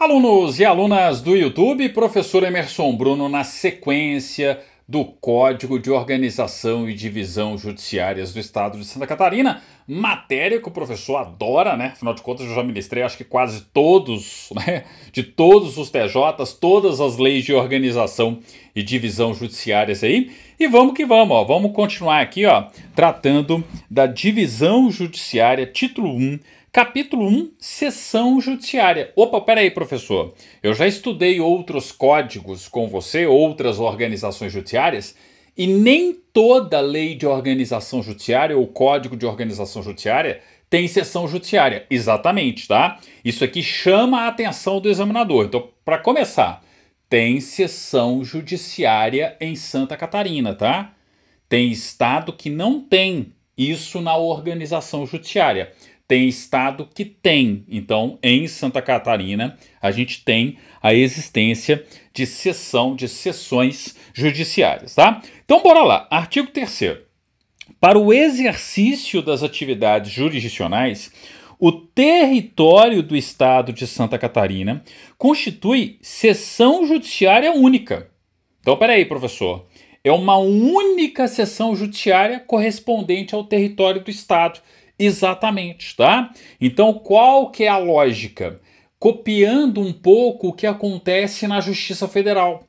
Alunos e alunas do YouTube, professor Emerson Bruno na sequência do Código de Organização e Divisão Judiciárias do Estado de Santa Catarina, matéria que o professor adora, né? Afinal de contas, eu já ministrei acho que quase todos, né? De todos os TJs, todas as leis de organização e divisão judiciárias aí. E vamos que vamos, ó. Vamos continuar aqui, ó, tratando da divisão judiciária, título 1 Capítulo 1, sessão judiciária. Opa, peraí, professor. Eu já estudei outros códigos com você, outras organizações judiciárias, e nem toda lei de organização judiciária ou código de organização judiciária tem sessão judiciária. Exatamente, tá? Isso aqui chama a atenção do examinador. Então, para começar, tem sessão judiciária em Santa Catarina, tá? Tem estado que não tem isso na organização judiciária tem estado que tem. Então, em Santa Catarina, a gente tem a existência de sessão, de sessões judiciárias, tá? Então, bora lá. Artigo 3 Para o exercício das atividades jurisdicionais, o território do estado de Santa Catarina constitui sessão judiciária única. Então, peraí, professor. É uma única sessão judiciária correspondente ao território do estado Exatamente, tá? Então, qual que é a lógica? Copiando um pouco o que acontece na Justiça Federal.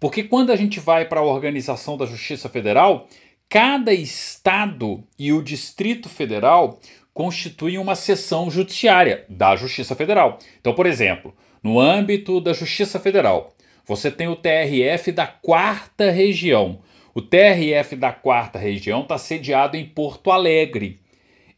Porque quando a gente vai para a organização da Justiça Federal, cada estado e o Distrito Federal constituem uma seção judiciária da Justiça Federal. Então, por exemplo, no âmbito da Justiça Federal, você tem o TRF da Quarta Região. O TRF da Quarta Região está sediado em Porto Alegre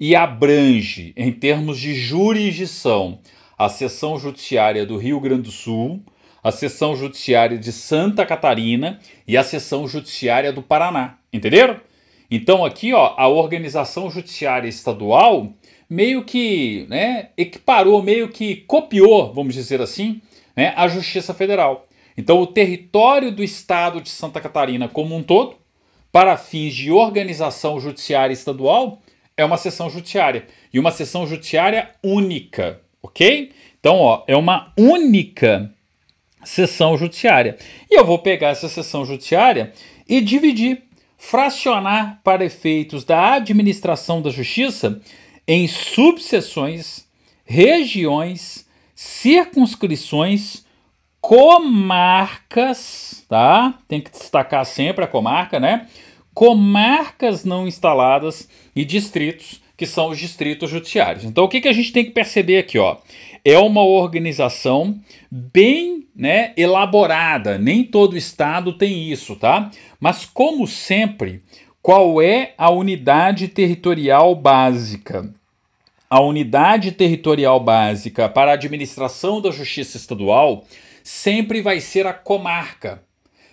e abrange, em termos de jurisdição, a seção judiciária do Rio Grande do Sul, a seção judiciária de Santa Catarina e a seção judiciária do Paraná. Entenderam? Então aqui, ó, a organização judiciária estadual meio que, né, equiparou, meio que copiou, vamos dizer assim, né, a Justiça Federal. Então o território do estado de Santa Catarina como um todo, para fins de organização judiciária estadual, é uma sessão judiciária. E uma sessão judiciária única, ok? Então, ó, é uma única sessão judiciária. E eu vou pegar essa sessão judiciária e dividir, fracionar para efeitos da administração da justiça em subseções, regiões, circunscrições, comarcas, tá? Tem que destacar sempre a comarca, né? comarcas não instaladas e distritos, que são os distritos judiciários. Então, o que, que a gente tem que perceber aqui? Ó? É uma organização bem né, elaborada, nem todo estado tem isso, tá? Mas, como sempre, qual é a unidade territorial básica? A unidade territorial básica para a administração da justiça estadual sempre vai ser a comarca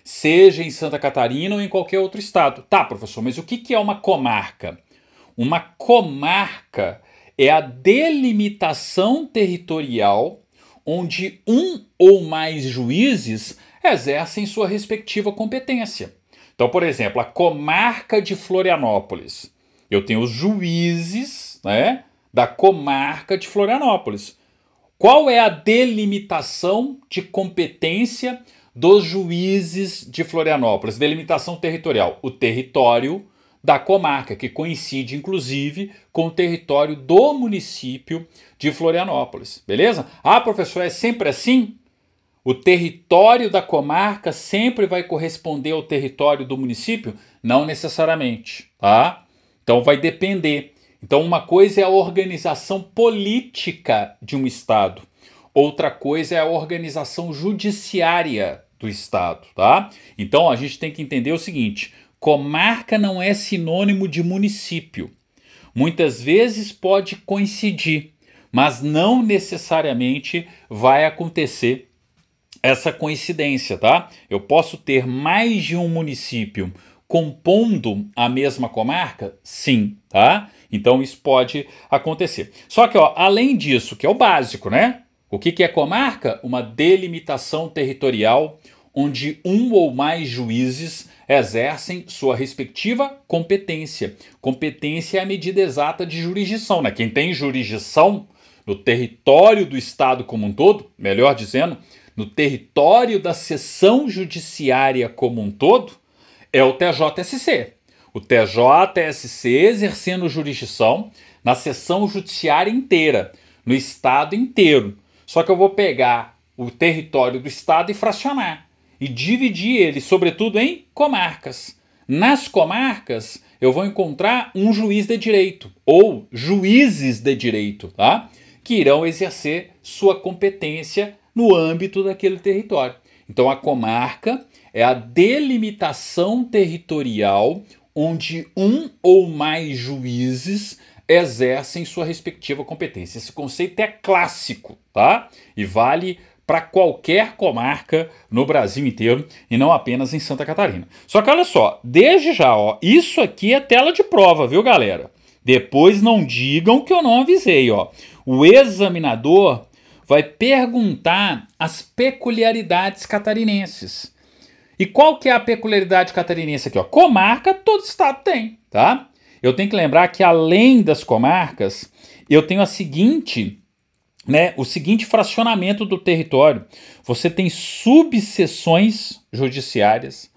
seja em Santa Catarina ou em qualquer outro estado. Tá, professor, mas o que é uma comarca? Uma comarca é a delimitação territorial onde um ou mais juízes exercem sua respectiva competência. Então, por exemplo, a comarca de Florianópolis. Eu tenho os juízes né, da comarca de Florianópolis. Qual é a delimitação de competência dos juízes de Florianópolis, delimitação territorial, o território da comarca, que coincide inclusive com o território do município de Florianópolis, beleza? Ah, professor, é sempre assim? O território da comarca sempre vai corresponder ao território do município? Não necessariamente, tá? Então vai depender. Então, uma coisa é a organização política de um Estado, outra coisa é a organização judiciária do estado, tá? Então a gente tem que entender o seguinte: comarca não é sinônimo de município. Muitas vezes pode coincidir, mas não necessariamente vai acontecer essa coincidência, tá? Eu posso ter mais de um município compondo a mesma comarca? Sim, tá? Então isso pode acontecer. Só que, ó, além disso, que é o básico, né? O que, que é comarca? Uma delimitação territorial onde um ou mais juízes exercem sua respectiva competência. Competência é a medida exata de jurisdição, né? Quem tem jurisdição no território do Estado como um todo, melhor dizendo, no território da seção judiciária como um todo, é o TJSC. O TJSC exercendo jurisdição na seção judiciária inteira, no Estado inteiro. Só que eu vou pegar o território do estado e fracionar e dividir ele, sobretudo em comarcas. Nas comarcas, eu vou encontrar um juiz de direito ou juízes de direito, tá? Que irão exercer sua competência no âmbito daquele território. Então a comarca é a delimitação territorial onde um ou mais juízes exercem sua respectiva competência. Esse conceito é clássico, tá? E vale para qualquer comarca no Brasil inteiro e não apenas em Santa Catarina. Só que olha só, desde já, ó, isso aqui é tela de prova, viu, galera? Depois não digam que eu não avisei, ó. O examinador vai perguntar as peculiaridades catarinenses. E qual que é a peculiaridade catarinense aqui, ó? Comarca todo estado tem, tá? eu tenho que lembrar que além das comarcas, eu tenho a seguinte, né, o seguinte fracionamento do território. Você tem subseções judiciárias,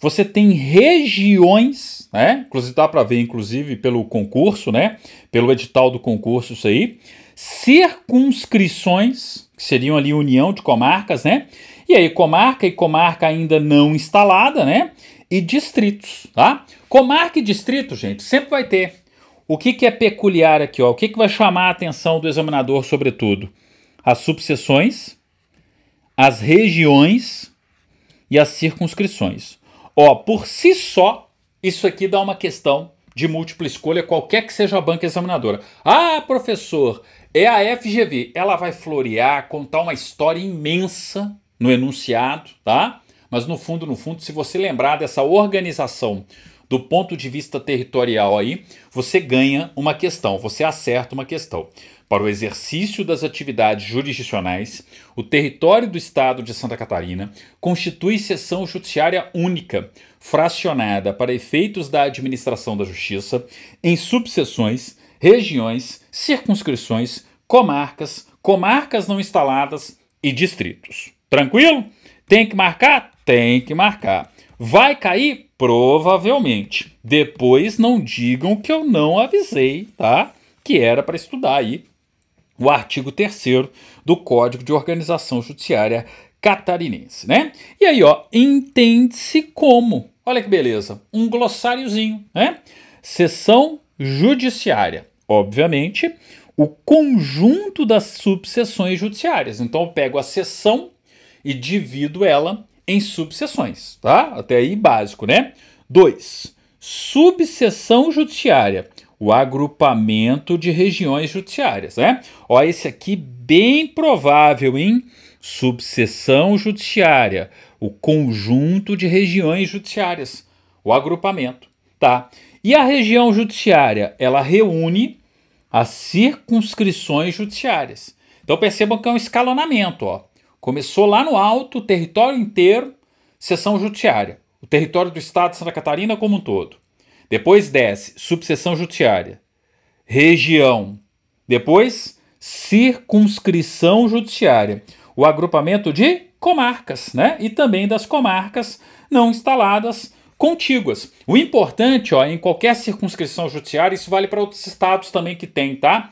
você tem regiões, né? Inclusive dá para ver, inclusive, pelo concurso, né? Pelo edital do concurso, isso aí. Circunscrições, que seriam ali união de comarcas, né? E aí, comarca e comarca ainda não instalada, né? e distritos, tá? Comarca e distrito, gente, sempre vai ter. O que, que é peculiar aqui, ó? O que, que vai chamar a atenção do examinador, sobretudo? As subseções, as regiões e as circunscrições. Ó, por si só, isso aqui dá uma questão de múltipla escolha, qualquer que seja a banca examinadora. Ah, professor, é a FGV. Ela vai florear, contar uma história imensa no enunciado, tá? Mas no fundo, no fundo, se você lembrar dessa organização do ponto de vista territorial aí, você ganha uma questão, você acerta uma questão. Para o exercício das atividades jurisdicionais, o território do Estado de Santa Catarina constitui seção judiciária única, fracionada para efeitos da administração da justiça em subseções, regiões, circunscrições, comarcas, comarcas não instaladas e distritos. Tranquilo? Tem que marcar? Tem que marcar. Vai cair? Provavelmente. Depois não digam que eu não avisei, tá? Que era para estudar aí o artigo 3 do Código de Organização Judiciária Catarinense, né? E aí, ó, entende-se como. Olha que beleza, um glossáriozinho, né? Seção judiciária. Obviamente, o conjunto das subseções judiciárias. Então, eu pego a seção e divido ela em subseções, tá? Até aí básico, né? 2. Subseção judiciária, o agrupamento de regiões judiciárias, né? Ó, esse aqui bem provável, hein? Subseção judiciária, o conjunto de regiões judiciárias, o agrupamento, tá? E a região judiciária, ela reúne as circunscrições judiciárias. Então percebam que é um escalonamento, ó. Começou lá no alto, território inteiro, seção judiciária. O território do estado de Santa Catarina como um todo. Depois desce, subseção judiciária. Região. Depois, circunscrição judiciária. O agrupamento de comarcas, né? E também das comarcas não instaladas contíguas. O importante, ó, em qualquer circunscrição judiciária, isso vale para outros estados também que tem, tá?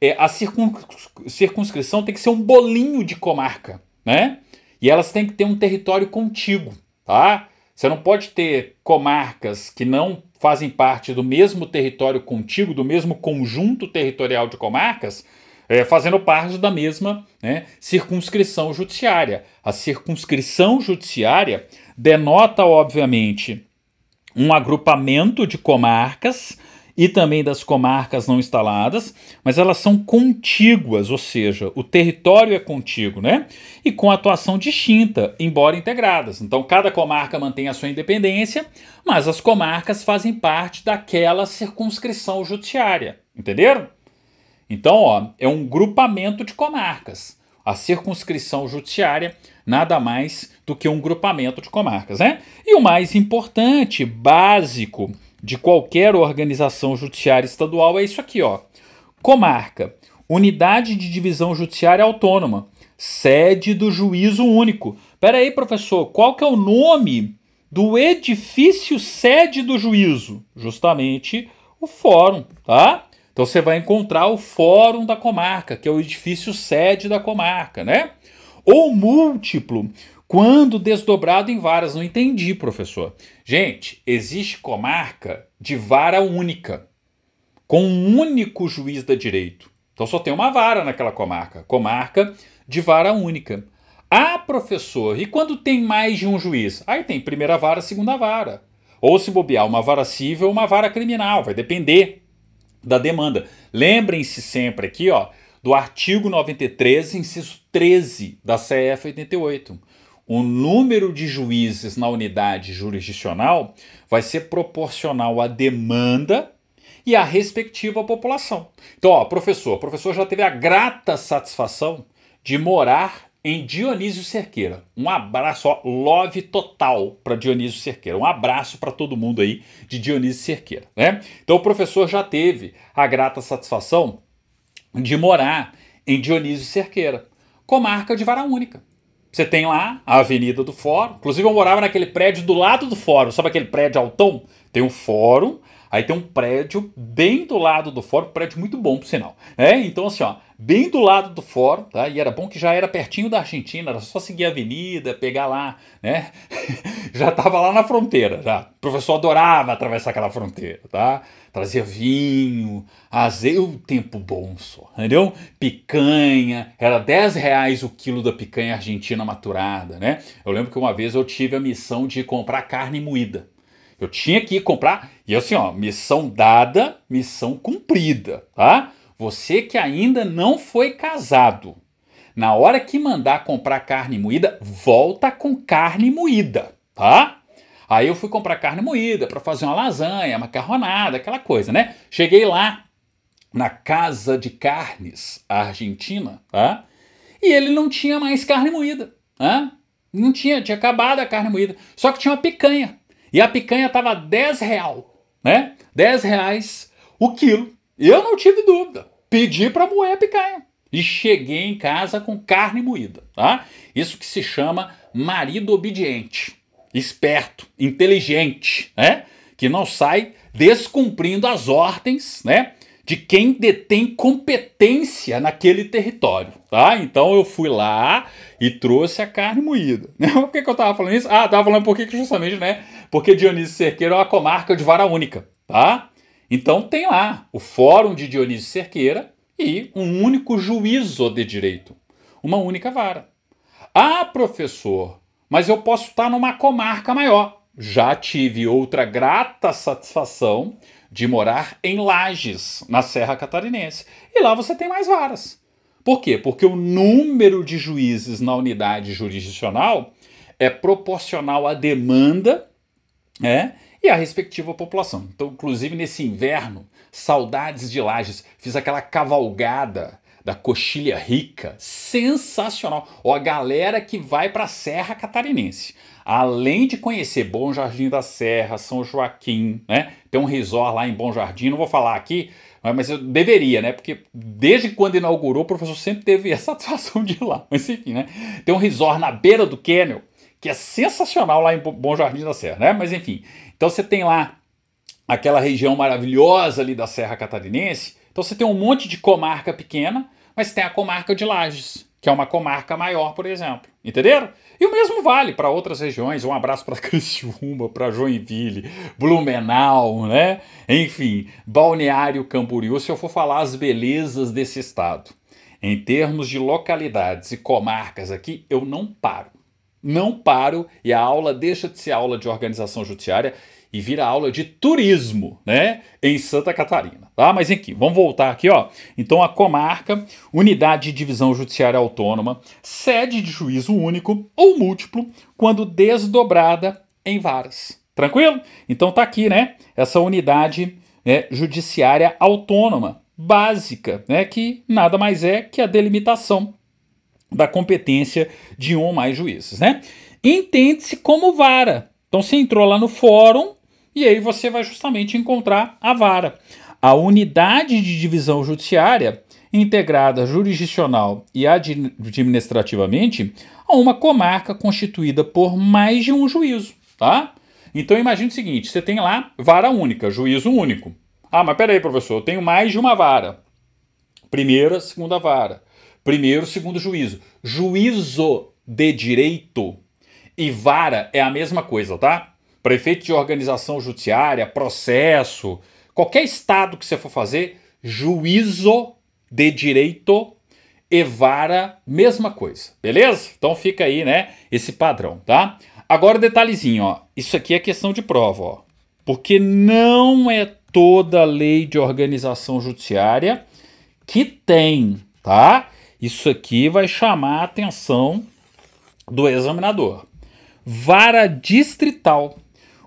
É, a circunscrição tem que ser um bolinho de comarca né? E elas têm que ter um território contíguo, tá? Você não pode ter comarcas que não fazem parte do mesmo território contíguo, do mesmo conjunto territorial de comarcas, é, fazendo parte da mesma né, circunscrição judiciária. A circunscrição judiciária denota, obviamente, um agrupamento de comarcas e também das comarcas não instaladas, mas elas são contíguas, ou seja, o território é contíguo, né? E com atuação distinta, embora integradas. Então, cada comarca mantém a sua independência, mas as comarcas fazem parte daquela circunscrição judiciária, entenderam? Então, ó, é um grupamento de comarcas. A circunscrição judiciária nada mais do que um grupamento de comarcas, né? E o mais importante, básico, de qualquer organização judiciária estadual é isso aqui, ó. Comarca, unidade de divisão judiciária autônoma, sede do juízo único. Pera aí, professor, qual que é o nome do edifício sede do juízo? Justamente o fórum, tá? Então você vai encontrar o fórum da comarca, que é o edifício sede da comarca, né? Ou múltiplo, quando desdobrado em várias. Não entendi, professor. Gente, existe comarca de vara única, com um único juiz da direito. Então só tem uma vara naquela comarca. Comarca de vara única. Ah, professor, e quando tem mais de um juiz? Aí tem primeira vara, segunda vara. Ou se bobear, uma vara civil ou uma vara criminal, vai depender da demanda. Lembrem-se sempre aqui, ó, do artigo 93, inciso 13 da CF 88 o número de juízes na unidade jurisdicional vai ser proporcional à demanda e à respectiva população. Então, ó, professor, o professor já teve a grata satisfação de morar em Dionísio Cerqueira. Um abraço, ó, love total para Dionísio Cerqueira. Um abraço para todo mundo aí de Dionísio Cerqueira, né? Então, o professor já teve a grata satisfação de morar em Dionísio Cerqueira, comarca de Vara Única. Você tem lá a Avenida do Fórum. Inclusive, eu morava naquele prédio do lado do fórum. Sabe aquele prédio altão? Tem um fórum Aí tem um prédio bem do lado do fórum, prédio muito bom, por sinal. É, então assim, ó, bem do lado do fórum, tá? E era bom que já era pertinho da Argentina, era só seguir a avenida, pegar lá, né? já tava lá na fronteira, já. O professor adorava atravessar aquela fronteira, tá? Trazia vinho, azeite, o tempo bom só, entendeu? Picanha, era 10 reais o quilo da picanha argentina maturada, né? Eu lembro que uma vez eu tive a missão de comprar carne moída. Eu tinha que ir comprar. E assim, ó, missão dada, missão cumprida, tá? Você que ainda não foi casado, na hora que mandar comprar carne moída, volta com carne moída, tá? Aí eu fui comprar carne moída para fazer uma lasanha, macarronada, aquela coisa, né? Cheguei lá na Casa de Carnes Argentina, tá? E ele não tinha mais carne moída, né? Não tinha, tinha acabado a carne moída. Só que tinha uma picanha. E a picanha tava 10 real, né? 10 reais o quilo. Eu não tive dúvida. Pedi para moer a picanha. E cheguei em casa com carne moída, tá? Isso que se chama marido obediente, esperto, inteligente, né? Que não sai descumprindo as ordens, né? De quem detém competência naquele território, tá? Então eu fui lá e trouxe a carne moída. Por que, que eu tava falando isso? Ah, tava falando porque justamente, né? porque Dionísio Cerqueira é uma comarca de vara única, tá? Então tem lá o Fórum de Dionísio Cerqueira e um único juízo de direito, uma única vara. Ah, professor, mas eu posso estar numa comarca maior. Já tive outra grata satisfação de morar em Lages, na Serra Catarinense. E lá você tem mais varas. Por quê? Porque o número de juízes na unidade jurisdicional é proporcional à demanda é, e a respectiva população. Então, inclusive nesse inverno, saudades de Lages, fiz aquela cavalgada da coxilha rica, sensacional. Ó, a galera que vai para a Serra Catarinense, além de conhecer Bom Jardim da Serra, São Joaquim, né? Tem um resort lá em Bom Jardim, não vou falar aqui, mas eu deveria, né? Porque desde quando inaugurou, o professor sempre teve a satisfação de ir lá. Mas enfim, né? Tem um resort na beira do Canyon, que é sensacional lá em Bom Jardim da Serra, né? Mas enfim, então você tem lá aquela região maravilhosa ali da Serra Catarinense. Então você tem um monte de comarca pequena, mas tem a comarca de Lages, que é uma comarca maior, por exemplo. Entenderam? E o mesmo vale para outras regiões. Um abraço para Criciúma, para Joinville, Blumenau, né? Enfim, Balneário Camboriú, se eu for falar as belezas desse estado. Em termos de localidades e comarcas aqui, eu não paro não paro e a aula deixa de ser aula de organização judiciária e vira aula de turismo, né, em Santa Catarina, tá? Mas enfim, vamos voltar aqui, ó. Então a comarca, unidade de divisão judiciária autônoma, sede de juízo único ou múltiplo, quando desdobrada em varas. Tranquilo? Então tá aqui, né, essa unidade né, judiciária autônoma básica, né, que nada mais é que a delimitação da competência de um ou mais juízes, né? Entende-se como vara. Então você entrou lá no fórum e aí você vai justamente encontrar a vara. A unidade de divisão judiciária integrada jurisdicional e administrativamente a uma comarca constituída por mais de um juízo, tá? Então imagine o seguinte, você tem lá vara única, juízo único. Ah, mas peraí, professor, eu tenho mais de uma vara. Primeira, segunda vara Primeiro, segundo juízo. Juízo de direito e vara é a mesma coisa, tá? Prefeito de organização judiciária, processo, qualquer estado que você for fazer, juízo de direito e vara, mesma coisa, beleza? Então fica aí, né, esse padrão, tá? Agora detalhezinho, ó. Isso aqui é questão de prova, ó. Porque não é toda lei de organização judiciária que tem, tá? Isso aqui vai chamar a atenção do examinador. Vara distrital,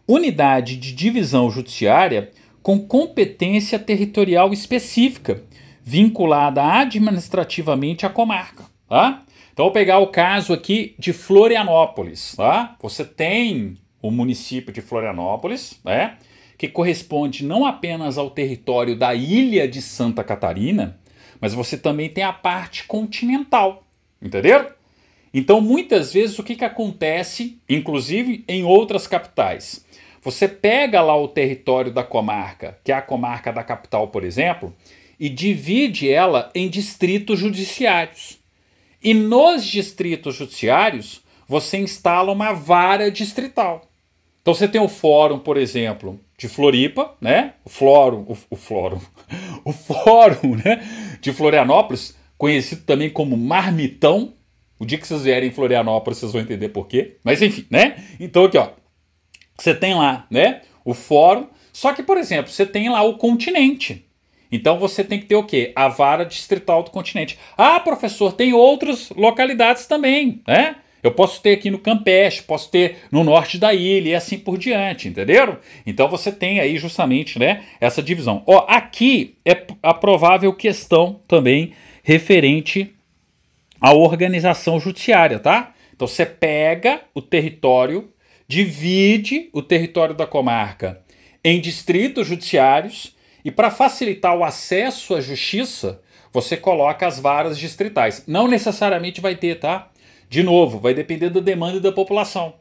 unidade de divisão judiciária com competência territorial específica, vinculada administrativamente à comarca. Tá? Então, vou pegar o caso aqui de Florianópolis. Tá? Você tem o município de Florianópolis, né? que corresponde não apenas ao território da ilha de Santa Catarina, mas você também tem a parte continental, entenderam? Então, muitas vezes, o que, que acontece, inclusive em outras capitais? Você pega lá o território da comarca, que é a comarca da capital, por exemplo, e divide ela em distritos judiciários. E nos distritos judiciários, você instala uma vara distrital. Então você tem o fórum, por exemplo, de Floripa, né? O fórum, o, o fórum, o fórum, né? de Florianópolis, conhecido também como marmitão. O dia que vocês vierem em Florianópolis, vocês vão entender por quê. Mas enfim, né? Então aqui, ó. Você tem lá, né? O fórum. Só que, por exemplo, você tem lá o continente. Então você tem que ter o quê? A vara distrital do continente. Ah, professor, tem outras localidades também, né? Eu posso ter aqui no Campeche, posso ter no norte da ilha e assim por diante, entenderam? Então você tem aí justamente né, essa divisão. Ó, aqui é a provável questão também referente à organização judiciária, tá? Então você pega o território, divide o território da comarca em distritos judiciários e para facilitar o acesso à justiça, você coloca as varas distritais. Não necessariamente vai ter, tá? De novo, vai depender da demanda e da população.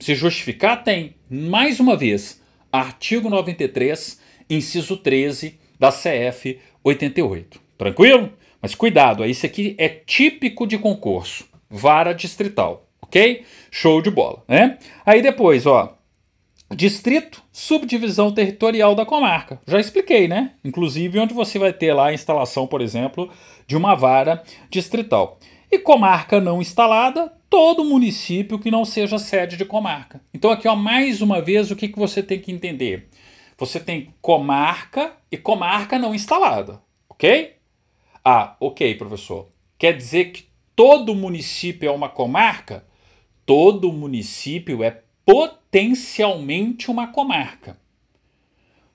Se justificar, tem. Mais uma vez, artigo 93, inciso 13 da CF 88. Tranquilo? Mas cuidado, isso aqui é típico de concurso, vara distrital, ok? Show de bola, né? Aí depois, ó, distrito, subdivisão territorial da comarca. Já expliquei, né? Inclusive onde você vai ter lá a instalação, por exemplo, de uma vara distrital. E comarca não instalada, todo município que não seja sede de comarca. Então aqui, ó, mais uma vez, o que, que você tem que entender? Você tem comarca e comarca não instalada, ok? Ah, ok, professor. Quer dizer que todo município é uma comarca? Todo município é potencialmente uma comarca.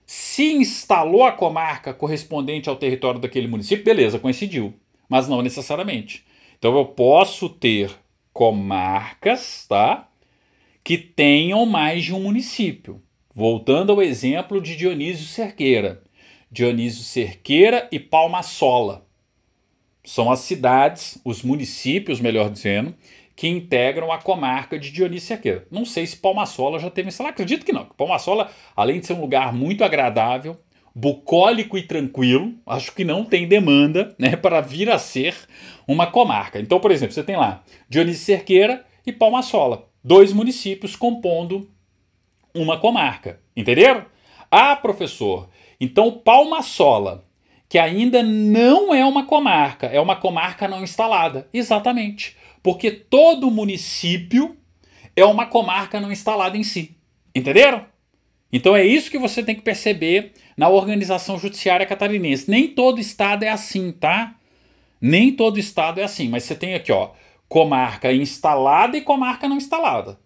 Se instalou a comarca correspondente ao território daquele município, beleza, coincidiu. Mas não necessariamente. Então eu posso ter comarcas, tá? Que tenham mais de um município. Voltando ao exemplo de Dionísio Cerqueira. Dionísio Cerqueira e Palmasola são as cidades, os municípios, melhor dizendo, que integram a comarca de Dionísio Cerqueira. Não sei se Palmasola já teve lá, acredito que não. Palmasola, além de ser um lugar muito agradável, bucólico e tranquilo, acho que não tem demanda né, para vir a ser uma comarca. Então, por exemplo, você tem lá Dionísio Cerqueira e Sola, dois municípios compondo uma comarca, entenderam? Ah, professor, então Sola, que ainda não é uma comarca, é uma comarca não instalada. Exatamente, porque todo município é uma comarca não instalada em si, entenderam? Então é isso que você tem que perceber na organização judiciária catarinense. Nem todo estado é assim, tá? Nem todo estado é assim, mas você tem aqui, ó, comarca instalada e comarca não instalada.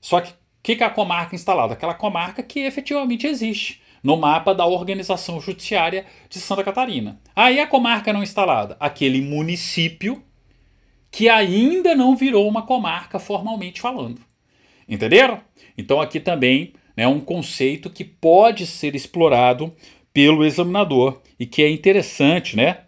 Só que o que, que é a comarca instalada? Aquela comarca que efetivamente existe no mapa da organização judiciária de Santa Catarina. Aí ah, a comarca não instalada, aquele município que ainda não virou uma comarca formalmente falando. Entenderam? Então aqui também né, um conceito que pode ser explorado pelo examinador e que é interessante né,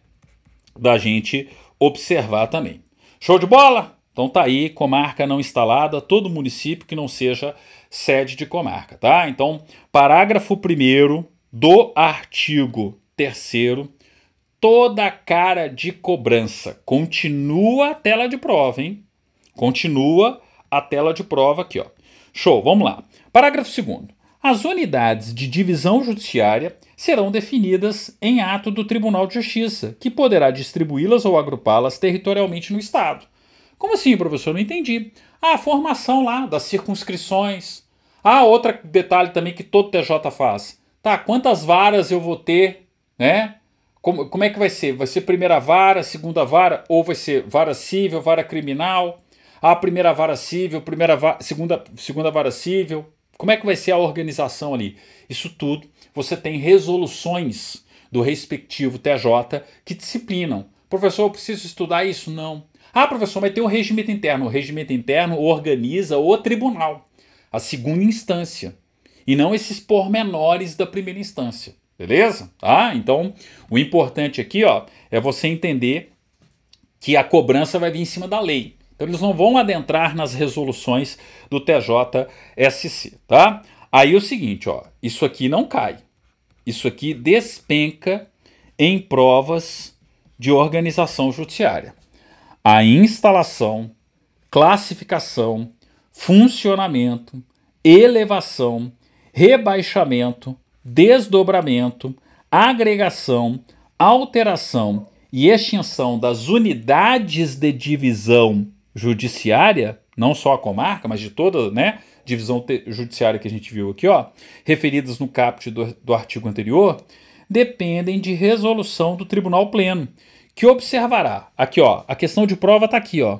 da gente observar também. Show de bola? Então tá aí, comarca não instalada, todo município que não seja sede de comarca, tá? Então, parágrafo 1 do artigo 3 toda cara de cobrança. Continua a tela de prova, hein? Continua a tela de prova aqui, ó. Show, vamos lá. Parágrafo 2. As unidades de divisão judiciária serão definidas em ato do Tribunal de Justiça, que poderá distribuí-las ou agrupá-las territorialmente no Estado. Como assim, professor? Não entendi. Ah, a formação lá das circunscrições. Ah, outro detalhe também que todo TJ faz. Tá, quantas varas eu vou ter, né? Como, como é que vai ser? Vai ser primeira vara, segunda vara, ou vai ser vara civil, vara criminal? A ah, primeira vara civil, primeira va segunda, segunda vara civil, como é que vai ser a organização ali? Isso tudo você tem resoluções do respectivo TJ que disciplinam. Professor, eu preciso estudar isso? Não. Ah, professor, mas tem um regimento interno. O regimento interno organiza o tribunal, a segunda instância, e não esses pormenores da primeira instância. Beleza? Ah, então, o importante aqui ó, é você entender que a cobrança vai vir em cima da lei. Então eles não vão adentrar nas resoluções do TJSC, tá? Aí é o seguinte, ó, isso aqui não cai. Isso aqui despenca em provas de organização judiciária. A instalação, classificação, funcionamento, elevação, rebaixamento, desdobramento, agregação, alteração e extinção das unidades de divisão judiciária, não só a comarca, mas de toda né, divisão judiciária que a gente viu aqui, ó, referidas no caput do, do artigo anterior, dependem de resolução do Tribunal Pleno, que observará, aqui ó, a questão de prova está aqui, ó,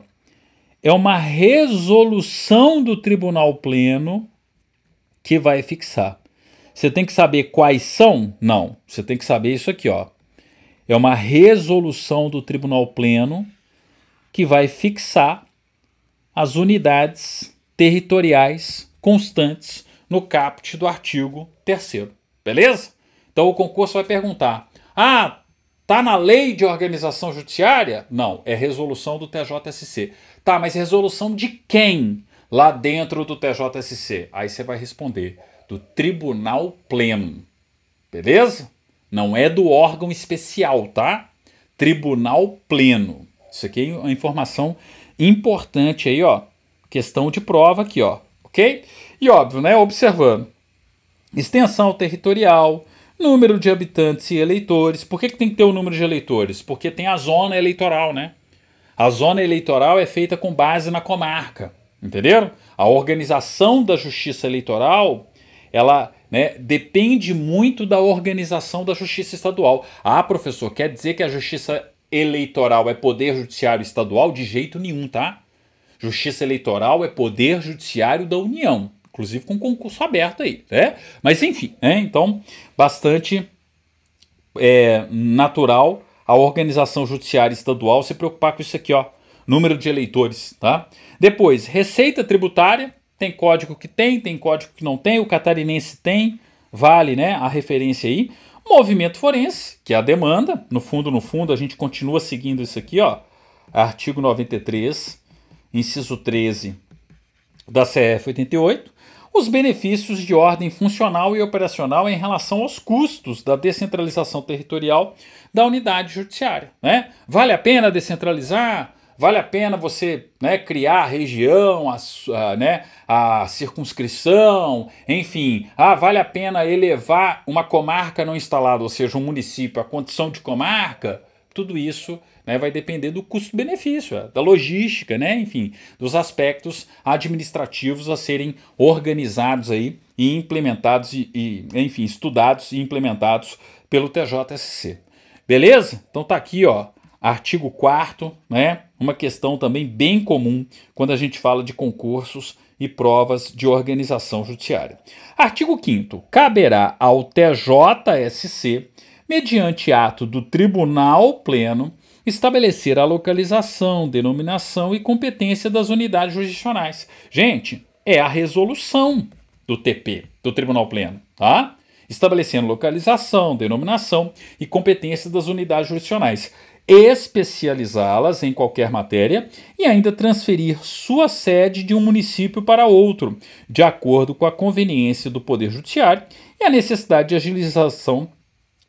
é uma resolução do Tribunal Pleno que vai fixar. Você tem que saber quais são? Não, você tem que saber isso aqui, ó. É uma resolução do Tribunal Pleno que vai fixar as unidades territoriais constantes no caput do artigo 3 beleza? Então o concurso vai perguntar: "Ah, tá na lei de organização judiciária?" Não, é resolução do TJSC. Tá, mas resolução de quem? Lá dentro do TJSC. Aí você vai responder: do Tribunal Pleno. Beleza? Não é do órgão especial, tá? Tribunal Pleno. Isso aqui é uma informação Importante aí, ó. Questão de prova aqui, ó. Ok? E óbvio, né? Observando. Extensão territorial, número de habitantes e eleitores. Por que, que tem que ter o número de eleitores? Porque tem a zona eleitoral, né? A zona eleitoral é feita com base na comarca, entenderam? A organização da justiça eleitoral, ela né, depende muito da organização da justiça estadual. Ah, professor, quer dizer que a justiça eleitoral é poder judiciário estadual? De jeito nenhum, tá? Justiça eleitoral é poder judiciário da União, inclusive com concurso aberto aí, né? Mas enfim, né? então, bastante é, natural a organização judiciária estadual se preocupar com isso aqui, ó, número de eleitores, tá? Depois, receita tributária, tem código que tem, tem código que não tem, o catarinense tem, vale, né, a referência aí. Movimento forense, que é a demanda, no fundo, no fundo, a gente continua seguindo isso aqui, ó. Artigo 93, inciso 13 da CF 88, os benefícios de ordem funcional e operacional em relação aos custos da descentralização territorial da unidade judiciária. Né? Vale a pena descentralizar? Vale a pena você né, criar a região, a, a, né, a circunscrição, enfim. Ah, vale a pena elevar uma comarca não instalada, ou seja, um município, a condição de comarca? Tudo isso né, vai depender do custo-benefício, é, da logística, né, enfim, dos aspectos administrativos a serem organizados aí e implementados, e, e enfim, estudados e implementados pelo TJSC. Beleza? Então tá aqui, ó, artigo 4 né? uma questão também bem comum quando a gente fala de concursos e provas de organização judiciária. Artigo 5 Caberá ao TJSC, mediante ato do Tribunal Pleno, estabelecer a localização, denominação e competência das unidades jurisdicionais. Gente, é a resolução do TP, do Tribunal Pleno, tá? Estabelecendo localização, denominação e competência das unidades jurisdicionais especializá-las em qualquer matéria e ainda transferir sua sede de um município para outro, de acordo com a conveniência do Poder Judiciário e a necessidade de agilização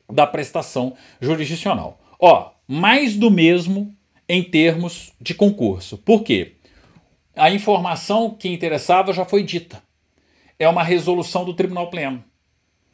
da prestação jurisdicional. Ó, mais do mesmo em termos de concurso. Por quê? A informação que interessava já foi dita. É uma resolução do Tribunal Pleno.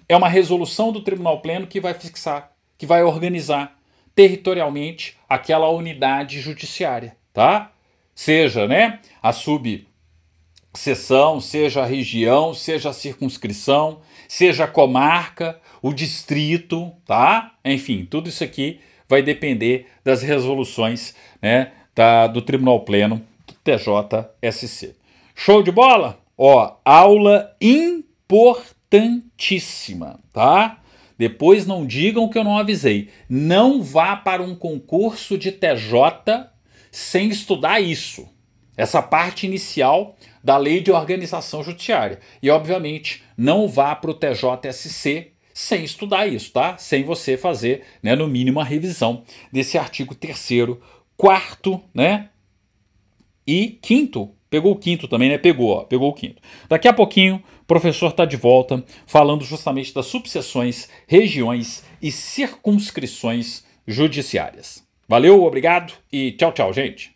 É uma resolução do Tribunal Pleno que vai fixar, que vai organizar territorialmente aquela unidade judiciária, tá? Seja, né, a subseção, seja a região, seja a circunscrição, seja a comarca, o distrito, tá? Enfim, tudo isso aqui vai depender das resoluções, né, da, do Tribunal Pleno do TJSC. Show de bola? Ó, aula importantíssima, tá? Depois não digam que eu não avisei. Não vá para um concurso de TJ sem estudar isso. Essa parte inicial da lei de organização judiciária. E, obviamente, não vá para o TJSC sem estudar isso, tá? Sem você fazer, né, no mínimo, a revisão desse artigo 3, 4, né? E quinto Pegou o quinto também, né? Pegou, ó, pegou o quinto. Daqui a pouquinho, o professor está de volta falando justamente das subseções, regiões e circunscrições judiciárias. Valeu, obrigado e tchau, tchau, gente.